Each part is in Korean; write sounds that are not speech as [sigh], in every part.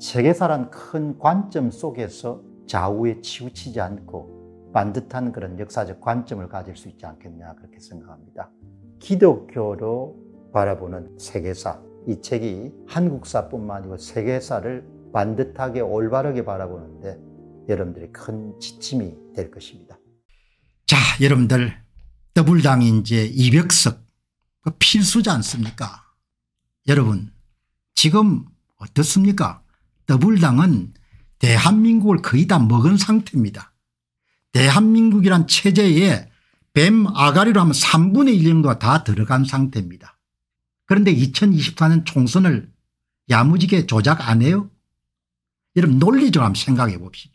세계사란 큰 관점 속에서 좌우에 치우치지 않고 반듯한 그런 역사적 관점을 가질 수 있지 않겠냐 그렇게 생각합니다. 기독교로 바라보는 세계사 이 책이 한국사뿐만 아니고 세계사를 반듯하게 올바르게 바라보는데 여러분들이 큰 지침이 될 것입니다. 자 여러분들 더불당이 이제 200석 필수지 않습니까 여러분 지금 어떻습니까 더불당은 대한민국을 거의 다 먹은 상태입니다. 대한민국이란 체제에 뱀 아가리로 하면 3분의 1 정도가 다 들어간 상태입니다. 그런데 2024년 총선을 야무지게 조작 안 해요? 여러분 논리적으로 한번 생각해 봅시다.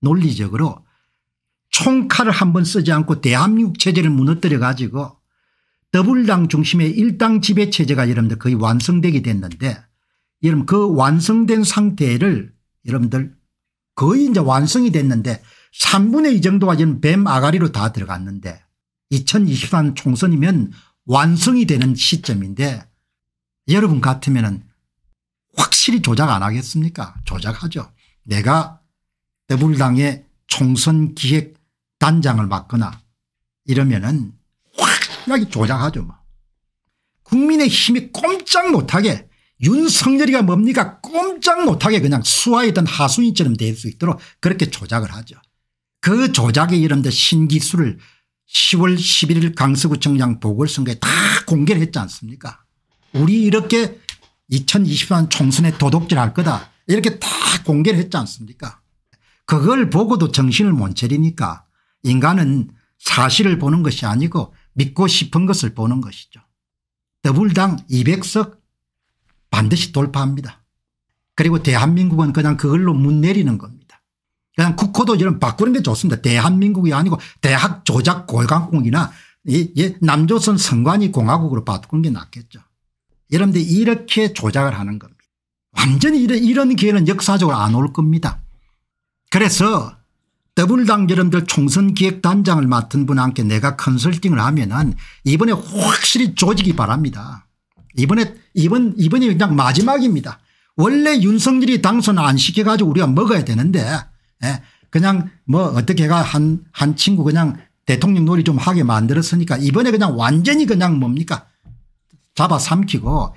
논리적으로 총칼을 한번 쓰지 않고 대한민국 체제를 무너뜨려 가지고 더블당 중심의 일당 지배체제가 여러분들 거의 완성되게 됐는데 여러분 그 완성된 상태를 여러분들 거의 이제 완성이 됐는데 3분의 2 정도가 지금 뱀 아가리로 다 들어갔는데 2023 총선이면 완성이 되는 시점인데 여러분 같으면 확실히 조작 안 하겠습니까 조작하죠. 내가 더불당의 총선 기획 단장을 맡거나 이러면 은 확실하게 조작하죠. 뭐. 국민의 힘이 꼼짝 못하게 윤석열이가 뭡니까 꼼짝 못하게 그냥 수하이든 하수인처럼 될 수 있도록 그렇게 조작을 하죠. 그 조작에 이른데 신기술을 10월 11일 강서구청장 보궐선거에 다 공개를 했지 않습니까 우리 이렇게 2024년 총선에 도둑질할 거다 이렇게 다 공개를 했지 않습니까 그걸 보고도 정신을 못 차리니까 인간은 사실을 보는 것이 아니고 믿고 싶은 것을 보는 것이죠. 더불당 200석 반드시 돌파합니다. 그리고 대한민국은 그냥 그걸로 문 내리는 겁니다. 그냥 국호도 이런 바꾸는 게 좋습니다. 대한민국이 아니고 대학 조작 골강공이나 남조선 선관위 공화국으로 바꾼게 낫겠죠. 여러분들 이렇게 조작을 하는 겁니다. 완전히 이런, 이런 기회는 역사적으로 안 올 겁니다. 그래서 더불당 여러분들 총선기획단장을 맡은 분한테 내가 컨설팅을 하면은 이번에 확실히 조직이 바랍니다. 이번에 이번, 이번이 그냥 마지막입니다. 원래 윤석열이 당선 안 시켜가지고 우리가 먹어야 되는데 예. 그냥 뭐 어떻게 가 한, 한 친구 그냥 대통령 놀이 좀 하게 만들었으니까 이번에 그냥 완전히 그냥 뭡니까 잡아 삼키고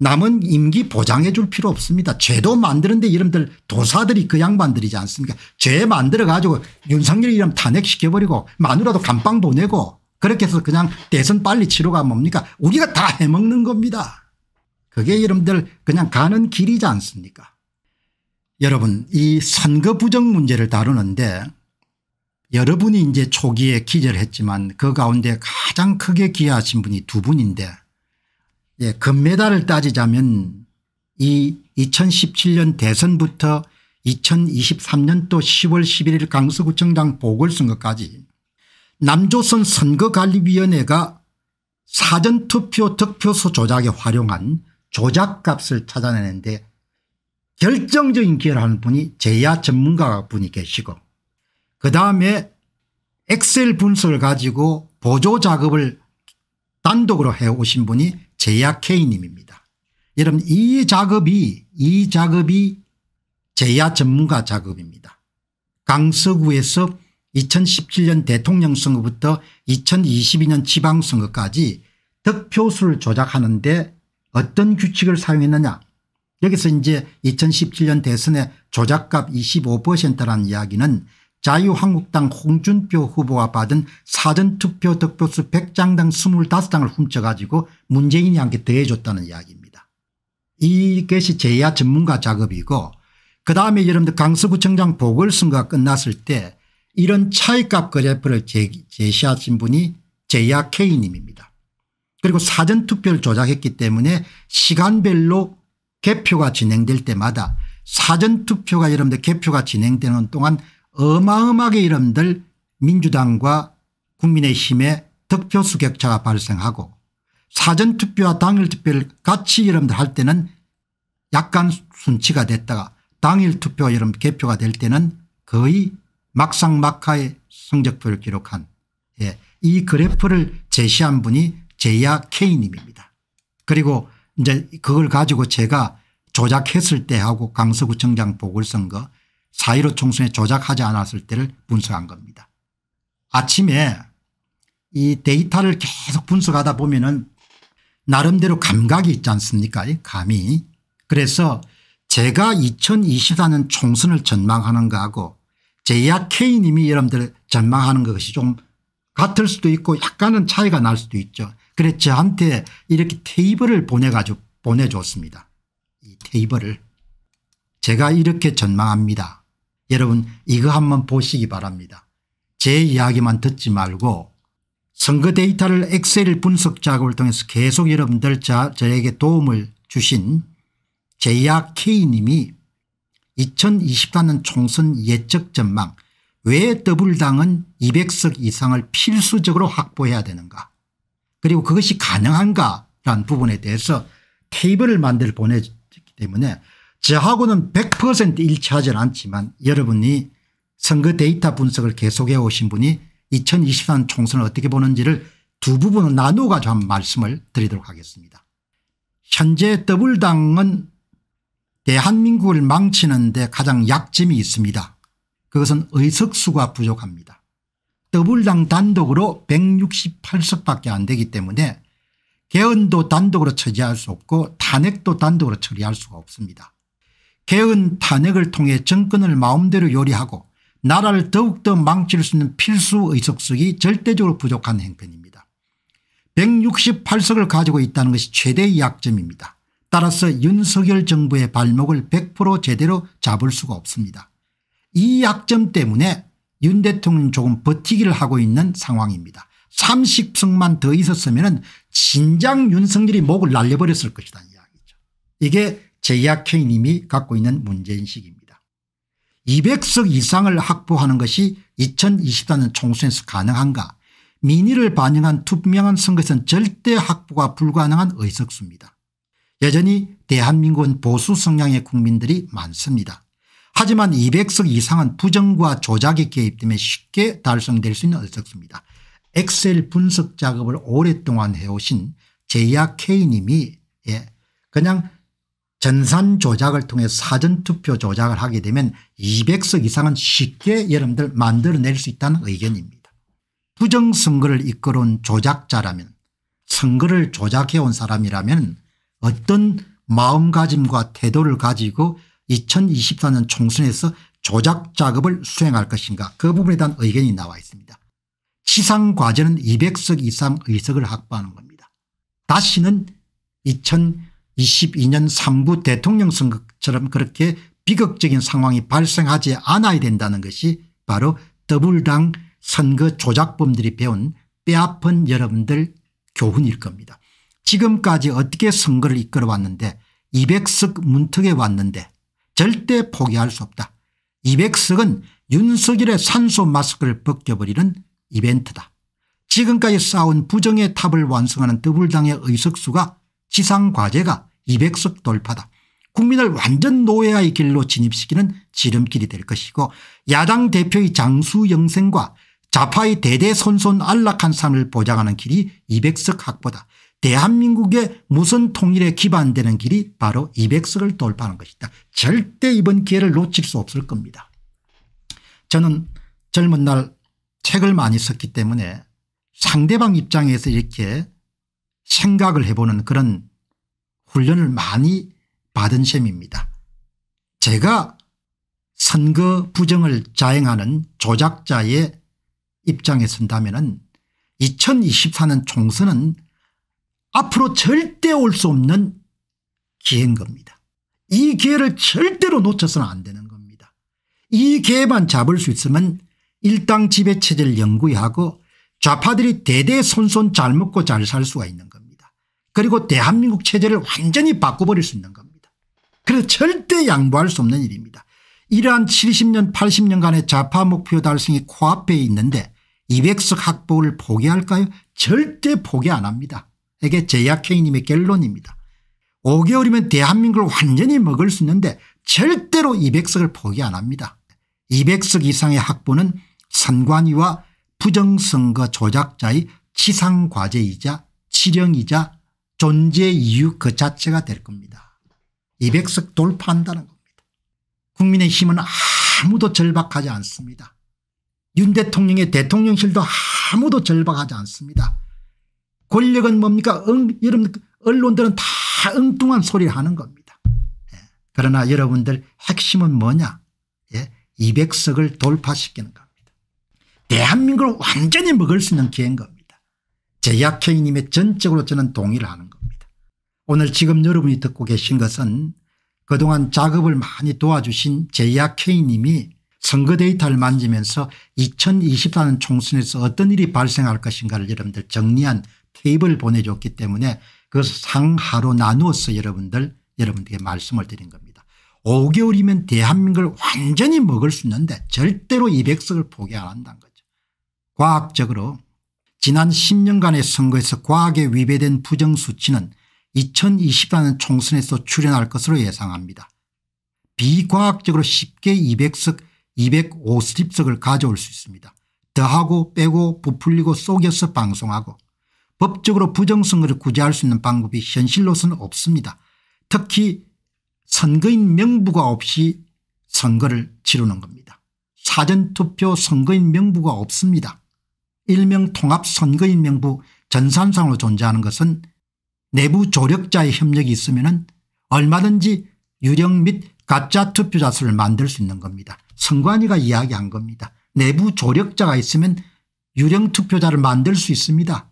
남은 임기 보장해 줄 필요 없습니다. 죄도 만드는데 이름들 도사들이 그 양반들이지 않습니까 죄 만들어 가지고 윤석열 이름 탄핵시켜버리고 마누라도 감방 보내고 그렇게 해서 그냥 대선 빨리 치러가 뭡니까 우리가 다 해먹는 겁니다. 그게 여러분들 그냥 가는 길이지 않습니까 여러분 이 선거 부정 문제를 다루는데 여러분이 이제 초기에 기절했지만 그 가운데 가장 크게 기여하신 분이 두 분인데 예, 금메달을 따지자면 이 2017년 대선부터 2023년도 10월 11일 강서구청장 보궐선거까지 남조선 선거관리위원회가 사전투표 득표소 조작에 활용한 조작값을 찾아내는데 결정적인 기여를 하는 분이 제야 전문가 분이 계시고 그 다음에 엑셀 분석을 가지고 보조 작업을 단독으로 해오신 분이 제야 K님입니다. 여러분 이 작업이 이 작업이 제야 전문가 작업입니다. 강서구에서 2017년 대통령 선거부터 2022년 지방선거까지 득표수를 조작하는데 어떤 규칙을 사용했느냐 여기서 이제 2017년 대선의 조작값 25%라는 이야기는 자유한국당 홍준표 후보가 받은 사전투표 득표수 100장당 25장을 훔쳐가지고 문재인이 함께 더해줬다는 이야기입니다. 이것이 제야 전문가 작업이고 그다음에 여러분들 강서구청장 보궐선거가 끝났을 때 이런 차익값 그래프를 제시하신 분이 제야 K님입니다. 그리고 사전투표를 조작했기 때문에 시간별로 개표가 진행될 때마다 사전투표가 여러분들 개표가 진행되는 동안 어마어마하게 여러분들 민주당과 국민의힘의 득표수 격차가 발생하고 사전투표와 당일투표를 같이 여러분들 할 때는 약간 순치가 됐다가 당일투표와 여러분 개표가 될 때는 거의 막상막하의 성적표를 기록한 예. 이 그래프를 제시한 분이 제야 K님입니다. 그리고 이제 그걸 가지고 제가 조작했을 때하고 강서구청장 보궐선거 4.15 총선에 조작하지 않았을 때를 분석한 겁니다. 아침에 이 데이터를 계속 분석하다 보면은 나름대로 감각이 있지 않습니까 감이. 그래서 제가 2024년 총선을 전망하는 거하고 제야 K님이 여러분들 전망하는 것이 좀 같을 수도 있고 약간은 차이가 날 수도 있죠. 그래 저한테 이렇게 테이블을 보내가지고 보내줬습니다. 이 테이블을. 제가 이렇게 전망합니다. 여러분 이거 한번 보시기 바랍니다. 제 이야기만 듣지 말고 선거 데이터를 엑셀 분석 작업을 통해서 계속 여러분들 자, 저에게 도움을 주신 제야 K님이 2024년 총선 예측 전망 왜 더블당은 200석 이상을 필수적으로 확보해야 되는가 그리고 그것이 가능한가라는 부분에 대해서 테이블을 만들 보내기 때문에 저하고는 100%일치하지는 않지만 여러분이 선거 데이터 분석을 계속해 오신 분이 2023 총선을 어떻게 보는지를 두 부분을 나누어 가지고 한 말씀을 드리도록 하겠습니다. 현재 더블당은 대한민국을 망치는 데 가장 약점이 있습니다. 그것은 의석수가 부족합니다. 더불당 단독으로 168석밖에 안 되기 때문에 개헌도 단독으로 처리할 수 없고 탄핵도 단독으로 처리할 수가 없습니다. 개헌 탄핵을 통해 정권을 마음대로 요리하고 나라를 더욱더 망칠 수 있는 필수 의석수이 절대적으로 부족한 행편입니다. 168석을 가지고 있다는 것이 최대의 약점입니다. 따라서 윤석열 정부의 발목을 100% 제대로 잡을 수가 없습니다. 이 약점 때문에 윤 대통령 조금 버티기를 하고 있는 상황입니다. 30승만 더 있었으면 진작 윤석열이 목을 날려버렸을 것이다 이야기죠. 이게 제약학회님이 갖고 있는 문제인식입니다. 200석 이상을 확보하는 것이 2024년 총선에서 가능한가 민의를 반영한 투명한 선거에서는 절대 확보가 불가능한 의석수입니다. 여전히 대한민국은 보수 성향의 국민들이 많습니다. 하지만 200석 이상은 부정과 조작의 개입때문에 쉽게 달성될 수는 없었습니다. 엑셀 분석 작업을 오랫동안 해오신 제이아 K님이 예, 그냥 전산 조작을 통해 사전투표 조작을 하게 되면 200석 이상은 쉽게 여러분들 만들어낼 수 있다는 의견입니다. 부정선거를 이끌어온 조작자라면 선거를 조작해온 사람이라면 어떤 마음가짐과 태도를 가지고 2024년 총선에서 조작 작업을 수행할 것인가 그 부분에 대한 의견이 나와 있습니다. 시상과제는 200석 이상 의석을 확보하는 겁니다. 다시는 2022년 3부 대통령 선거처럼 그렇게 비극적인 상황이 발생하지 않아야 된다는 것이 바로 더블당 선거 조작범들이 배운 뼈아픈 여러분들 교훈일 겁니다. 지금까지 어떻게 선거를 이끌어왔는데 200석 문턱에 왔는데 절대 포기할 수 없다. 200석은 윤석열의 산소 마스크를 벗겨버리는 이벤트다. 지금까지 쌓아 부정의 탑을 완성하는 더불당의 의석수가 지상과제가 200석 돌파다. 국민을 완전 노예의 길로 진입시키는 지름길이 될 것이고 야당 대표의 장수영생과 좌파의 대대손손 안락한 삶을 보장하는 길이 200석 확보다. 대한민국의 무슨 통일에 기반되는 길이 바로 200석을 돌파하는 것이다. 절대 이번 기회를 놓칠 수 없을 겁니다. 저는 젊은 날 책을 많이 썼기 때문에 상대방 입장에서 이렇게 생각을 해보는 그런 훈련을 많이 받은 셈입니다. 제가 선거 부정을 자행하는 조작자의 입장에 선다면 2024년 총선은 앞으로 절대 올 수 없는 기회인 겁니다. 이 기회를 절대로 놓쳐서는 안 되는 겁니다. 이 기회만 잡을 수 있으면 일당 지배체제를 연구하고 좌파들이 대대손손 잘 먹고 잘 살 수가 있는 겁니다. 그리고 대한민국 체제를 완전히 바꿔버릴 수 있는 겁니다. 그래서 절대 양보할 수 없는 일입니다. 이러한 70년 80년간의 좌파 목표 달성이 코앞에 있는데 이백0석 학보를 포기할까요? 절대 포기 안 합니다. 에게 제약회의님의 결론입니다. 5개월이면 대한민국을 완전히 먹을 수 있는데 절대로 200석을 포기 안 합니다. 200석 이상의 확보는 선관위와 부정선거 조작자의 치상과제이자 치령이자 존재 이유 그 자체가 될 겁니다. 200석 돌파한다는 겁니다. 국민의힘은 아무도 절박하지 않습니다. 윤 대통령의 대통령실도 아무도 절박하지 않습니다. 권력은 뭡니까 응, 여러분 언론들은 다 엉뚱한 소리를 하는 겁니다. 예. 그러나 여러분들 핵심은 뭐냐 예. 200석을 돌파시키는 겁니다. 대한민국을 완전히 먹을 수 있는 기회인 겁니다. 제약회의님의 전적으로 저는 동의를 하는 겁니다. 오늘 지금 여러분이 듣고 계신 것은 그동안 작업을 많이 도와주신 제약회의님이 선거 데이터를 만지면서 2024년 총선에서 어떤 일이 발생할 것인가를 여러분들 정리한 테이블 보내줬기 때문에 그것을 상하로 나누어서 여러분들 여러분들에게 말씀을 드린 겁니다. 5개월이면 대한민국을 완전히 먹을 수 있는데 절대로 200석을 포기 안 한다는 거죠. 과학적으로 지난 10년간의 선거에서 과학에 위배된 부정수치는 2 0 2 4년 총선에서 출연할 것으로 예상합니다. 비과학적으로 쉽게 200석 250석을 가져올 수 있습니다. 더하고 빼고 부풀리고 속여서 방송하고 법적으로 부정선거를 구제할 수 있는 방법이 현실로서는 없습니다. 특히 선거인 명부가 없이 선거를 치르는 겁니다. 사전투표 선거인 명부가 없습니다. 일명 통합선거인 명부 전산상으로 존재하는 것은 내부 조력자의 협력이 있으면 얼마든지 유령 및 가짜 투표자 수를 만들 수 있는 겁니다. 선관위가 이야기한 겁니다. 내부 조력자가 있으면 유령 투표자를 만들 수 있습니다.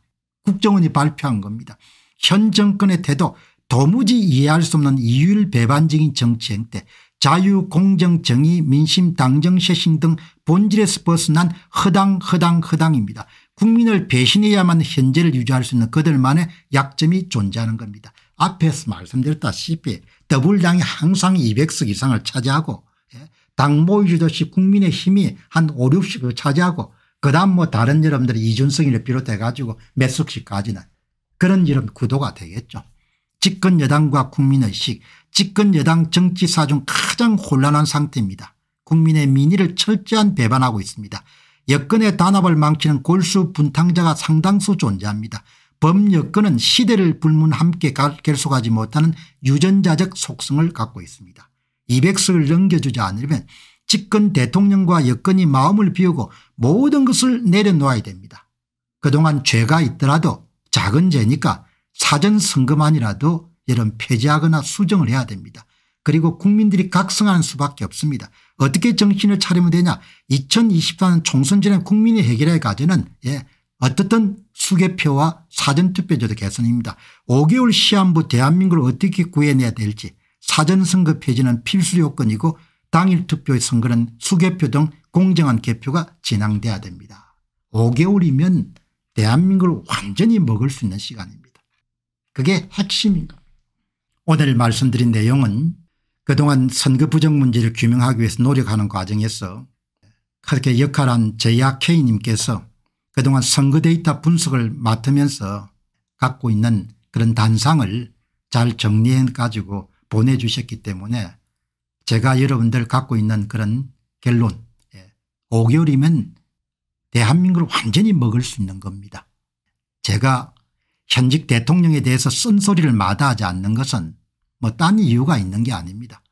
국정원이 발표한 겁니다. 현 정권의 태도 도무지 이해할 수 없는 이율배반적인 정치 행태 자유 공정 정의 민심 당정 쇄신 등 본질에서 벗어난 허당 허당 허당입니다. 국민을 배신해야만 현재를 유지할 수 있는 그들만의 약점이 존재하는 겁니다. 앞에서 말씀드렸다시피 더불당이 항상 200석 이상을 차지하고 예, 당모위주도시 국민의 힘이 한 5, 60을 석 차지하고 그다음 뭐 다른 여러분들 이이준성이를 비롯해 가지고 몇 석씩까지는 그런 이런 구도가 되겠죠. 집권 여당과 국민의식 집권 여당 정치사 중 가장 혼란한 상태입니다. 국민의 민의를 철저한 배반하고 있습니다. 여권의 단합을 망치는 골수 분탕자가 상당수 존재합니다. 범여건은 시대를 불문 함께 결속하지 못하는 유전자적 속성을 갖고 있습니다. 200석을 넘겨주지 않으면 집권 대통령과 여건이 마음을 비우고 모든 것을 내려놓아야 됩니다. 그동안 죄가 있더라도 작은 죄니까 사전 선거만이라도 이런 폐지하거나 수정을 해야 됩니다. 그리고 국민들이 각성하는 수밖에 없습니다. 어떻게 정신을 차리면 되냐 2024년 총선 전에 국민이 해결해 가지는 예, 어떻든 수개표와 사전투표제도 개선입니다. 5개월 시한부 대한민국을 어떻게 구해내야 될지 사전선거 폐지는 필수 요건이고 당일 투표의 선거는 수개표 등 공정한 개표가 진행돼야 됩니다. 5개월이면 대한민국을 완전히 먹을 수 있는 시간입니다. 그게 핵심인 겁니다. 오늘 말씀드린 내용은 그동안 선거 부정 문제를 규명하기 위해서 노력하는 과정에서 그렇게 역할한 제이아케이 님께서 그동안 선거 데이터 분석을 맡으면서 갖고 있는 그런 단상을 잘 정리해 가지고 보내주셨기 때문에 제가 여러분들 갖고 있는 그런 결론 5개월이면 예, 대한민국을 완전히 먹을 수 있는 겁니다. 제가 현직 대통령에 대해서 쓴소리를 마다하지 않는 것은 뭐 딴 이유가 있는 게 아닙니다.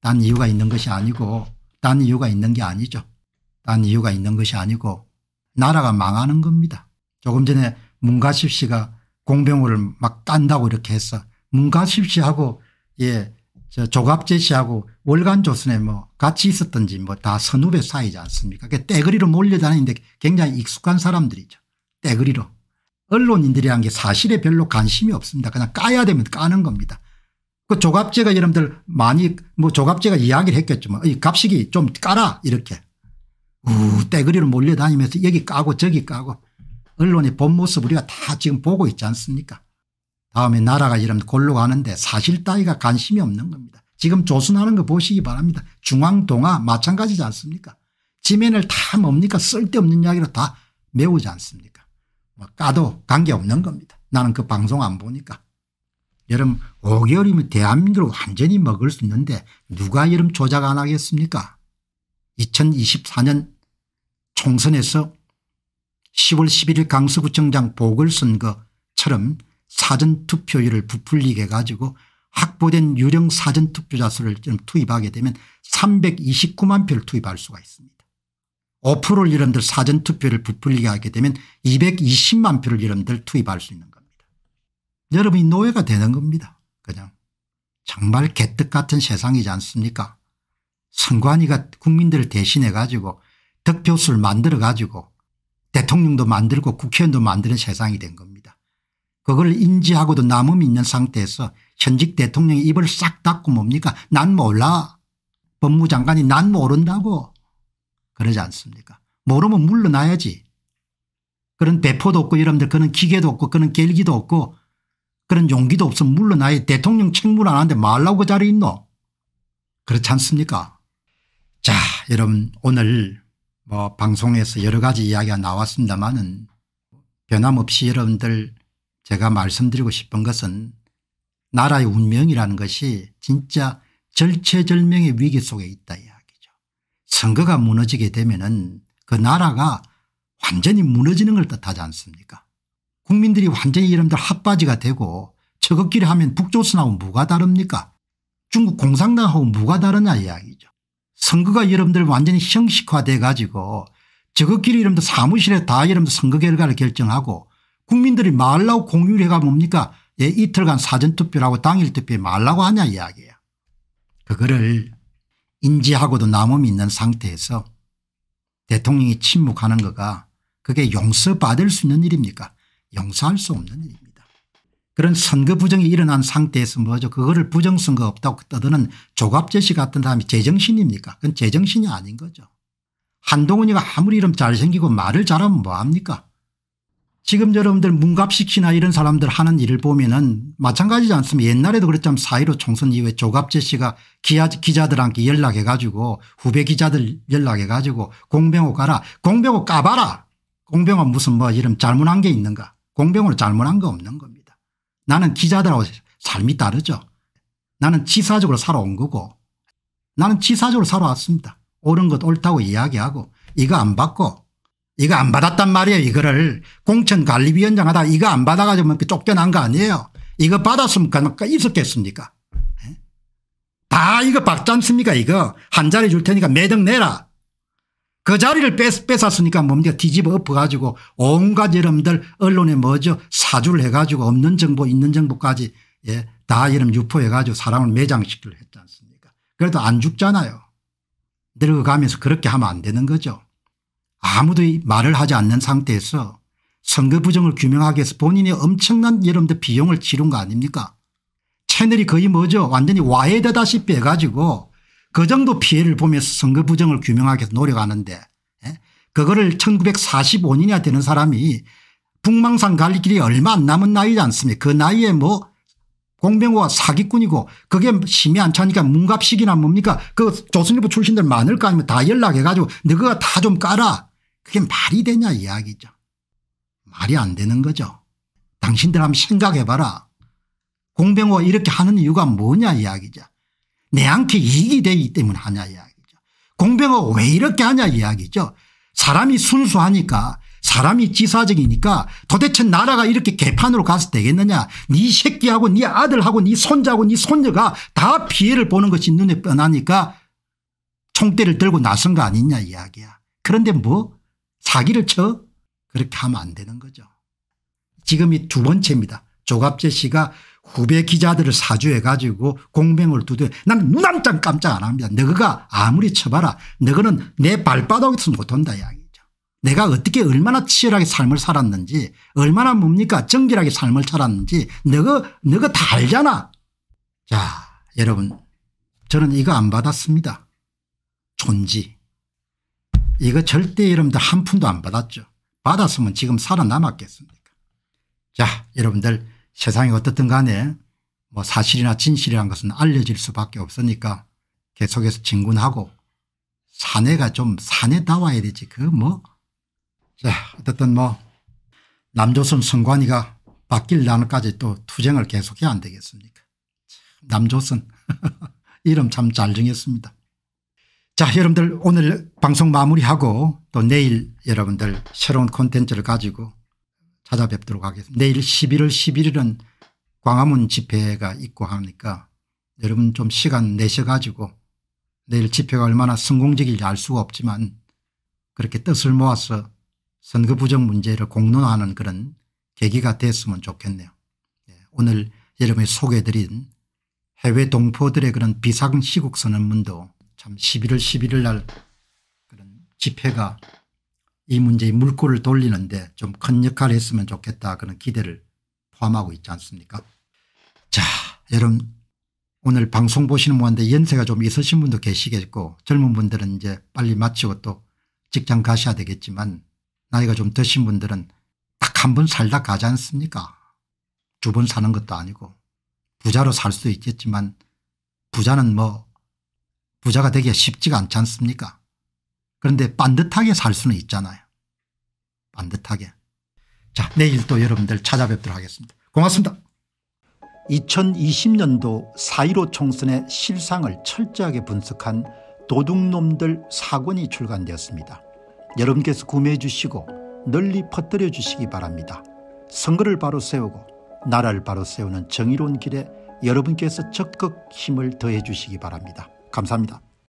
딴 이유가 있는 것이 아니고 딴 이유가 있는 게 아니죠. 딴 이유가 있는 것이 아니고 나라가 망하는 겁니다. 조금 전에 문가십 씨가 공병호를 막 딴다고 이렇게 해서 문가십 씨하고 예저 조갑재 씨하고 월간 조선에 뭐 같이 있었던지 뭐 다 선후배 사이지 않습니까? 그 떼거리로 몰려다니는데 굉장히 익숙한 사람들이죠. 떼거리로. 언론인들이란 게 사실에 별로 관심이 없습니다. 그냥 까야 되면 까는 겁니다. 그 조갑재가 여러분들 많이 뭐 조갑재가 이야기를 했겠죠. 뭐이 갑식이 좀 까라 이렇게. 우 떼거리로 몰려다니면서 여기 까고 저기 까고 언론의 본 모습 우리가 다 지금 보고 있지 않습니까? 다음에 나라가 이러면 골로 가는데 사실 따위가 관심이 없는 겁니다. 지금 조선하는 거 보시기 바랍니다. 중앙동화 마찬가지지 않습니까 지면을 다 뭡니까 쓸데없는 이야기로 다 메우지 않습니까 뭐 까도 관계없는 겁니다. 나는 그 방송 안 보니까. 여름 5개월이면 대한민국을 완전히 먹을 수 있는데 누가 여름 조작 안 하겠습니까 2024년 총선에서 10월 11일 강서구청장 보궐선거처럼 사전투표율을 부풀리게 해 가지고 확보된 유령 사전투표자 수를 투입하게 되면 329만 표를 투입할 수가 있습니다. 5%를 여러분들 사전투표를 부풀리게 하게 되면 220만 표를 여러분들 투입할 수 있는 겁니다. 여러분이 노예가 되는 겁니다. 그냥 정말 개떡 같은 세상이지 않습니까 선관위가 국민들을 대신해 가지고 득표수를 만들어 가지고 대통령도 만들고 국회의원도 만드는 세상이 된 겁니다. 그걸 인지하고도 남음이 있는 상태에서 현직 대통령이 입을 싹 닫고 뭡니까 난 몰라 법무장관이 난 모른다고 그러지 않습니까 모르면 물러나야지 그런 배포도 없고 여러분들 그런 기계도 없고 그런 계기도 없고 그런 용기도 없으면 물러나야 대통령 책무를 안 하는데 말라고 그 자리에 있노 그렇지 않습니까 자 여러분 오늘 뭐 방송에서 여러 가지 이야기가 나왔습니다마는 변함없이 여러분들 제가 말씀드리고 싶은 것은 나라의 운명이라는 것이 진짜 절체절명의 위기 속에 있다 이야기죠. 선거가 무너지게 되면 은그 나라가 완전히 무너지는 걸 뜻하지 않습니까 국민들이 완전히 이름들 핫바지가 되고 저것끼리 하면 북조선하고 뭐가 다릅니까 중국 공산당하고 뭐가 다르냐 이야기죠. 선거가 여러분들 완전히 형식화돼 가지고 저것끼리 이름들 사무실에 다 이름들 선거 결과를 결정하고 국민들이 말라고 공유를해가 뭡니까 예, 이틀간 사전투표라고 당일투표에 말라고 하냐 이야기요 그거를 인지하고도 남음이 있는 상태에서 대통령이 침묵하는 거가 그게 용서받을 수 있는 일입니까 용서할 수 없는 일입니다. 그런 선거 부정이 일어난 상태에서 뭐죠 그거를 부정선거 없다고 떠드는 조갑제시 같은 사람이 제정신입니까 그건 제정신이 아닌 거죠. 한동훈이가 아무리 이름 잘생기고 말을 잘하면 뭐합니까 지금 여러분들 문갑시키나 이런 사람들 하는 일을 보면은 마찬가지지 않습니까 옛날에도 그랬지만 4.15 총선 이후에 조갑재 씨가 기아, 기자들한테 연락해 가지고 후배 기자들 연락해 가지고 공병호 가라 공병호 까봐라 공병호 무슨 뭐 이름 잘못한 게 있는가 공병호는 잘못한 거 없는 겁니다. 나는 기자들하고 삶이 다르죠. 나는 지사적으로 살아온 거고 나는 지사적으로 살아왔습니다. 옳은 것 옳다고 이야기하고 이거 안 받고 이거 안 받았단 말이에요. 이거를 공천관리위원장 하다 이거 안 받아가지고 뭐 쫓겨난 거 아니에요. 이거 받았으면 뭐 있었겠습니까 예? 다 이거 받지 않습니까 이거 한 자리 줄 테니까 매덕 내라. 그 자리를 뺏, 뺏었으니까 뭡니까 뒤집어 엎어가지고 온갖 여러분들 언론에 뭐죠 사주를 해가지고 없는 정보 있는 정보까지 예, 다 이름 유포해가지고 사람을 매장시키려 했지 않습니까 그래도 안 죽잖아요. 늙어가면서 그렇게 하면 안 되는 거죠. 아무도 말을 하지 않는 상태에서 선거 부정을 규명하기 위해서 본인이 엄청난 여러분들 비용을 치른 거 아닙니까 채널이 거의 뭐죠 완전히 와해되다시피 해가지고 그 정도 피해를 보면서 선거 부정을 규명하기 위해서 노력하는데 예? 그거를 1945년이나 되는 사람이 북망산 갈 길이 얼마 안 남은 나이지 않습니까 그 나이에 뭐 공병호가 사기꾼이고 그게 심이 안 차니까 문갑식이나 뭡니까 그 조선일보 출신들 많을 거 아니면 다 연락해가지고 너가 다 좀 까라 그게 말이 되냐 이야기죠. 말이 안 되는 거죠. 당신들 한번 생각해봐라. 공병호 이렇게 하는 이유가 뭐냐 이야기죠. 내한테 이익이 되기 때문에 하냐 이야기죠. 공병호 왜 이렇게 하냐 이야기죠. 사람이 순수하니까 사람이 지사적이니까 도대체 나라가 이렇게 개판으로 가서 되겠느냐 네 새끼하고 네 아들하고 네 손자하고 네 손녀가 다 피해를 보는 것이 눈에 뻔하니까 총대를 들고 나선 거 아니냐 이야기야. 그런데 뭐 자기를 쳐 그렇게 하면 안 되는 거죠. 지금이 두 번째입니다. 조갑재 씨가 후배 기자들을 사주해 가지고 공명을 두드려 난 깜짝 깜짝 안 합니다. 너가 아무리 쳐봐라 너는 내 발바닥에서 못 온다 양이죠. 내가 어떻게 얼마나 치열하게 삶을 살았는지 얼마나 뭡니까 정결하게 삶을 살았는지 너가 너가 다 알잖아. 자 여러분 저는 이거 안 받았습니다. 존지. 이거 절대 여러분들 한 푼도 안 받았죠. 받았으면 지금 살아남았겠습니까. 자 여러분들 세상이 어떻든 간에 뭐 사실이나 진실이란 것은 알려질 수밖에 없으니까 계속해서 진군하고 사내가 좀 사내다워야 되지 그 뭐. 자 어쨌든 뭐 남조선 성관이가 바뀔 날까지 또 투쟁을 계속해야 안 되겠습니까. 남조선 [laughs] 이름 참 잘 정했습니다. 자 여러분들 오늘 방송 마무리하고 또 내일 여러분들 새로운 콘텐츠를 가지고 찾아뵙도록 하겠습니다. 내일 11월 11일은 광화문 집회가 있고 하니까 여러분 좀 시간 내셔가지고 내일 집회가 얼마나 성공적일지 알 수가 없지만 그렇게 뜻을 모아서 선거 부정 문제를 공론하는 화 그런 계기가 됐으면 좋겠네요. 예, 오늘 여러분이 소개해드린 해외 동포들의 그런 비상시국 선언문도 참 11월 11일 날 그런 집회가 이 문제의 물꼬를 돌리는데 좀 큰 역할을 했으면 좋겠다 그런 기대를 포함하고 있지 않습니까 자 여러분 오늘 방송 보시는 분한테 연세가 좀 있으신 분도 계시겠고 젊은 분들은 이제 빨리 마치고 또 직장 가셔야 되겠지만 나이가 좀 드신 분들은 딱 한 번 살다 가지 않습니까 두 번 사는 것도 아니고 부자로 살 수 있겠지만 부자는 뭐 부자가 되기가 쉽지가 않지 않습니까 그런데 반듯하게 살 수는 있잖아요. 반듯하게. 자 내일 또 여러분들 찾아뵙도록 하겠습니다. 고맙습니다. 2020년도 4.15 총선의 실상을 철저하게 분석한 도둑놈들 사권이 출간되었습니다. 여러분께서 구매해 주시고 널리 퍼뜨려 주시기 바랍니다. 선거를 바로 세우고 나라를 바로 세우는 정의로운 길에 여러분께서 적극 힘을 더해 주시기 바랍니다. 감사합니다.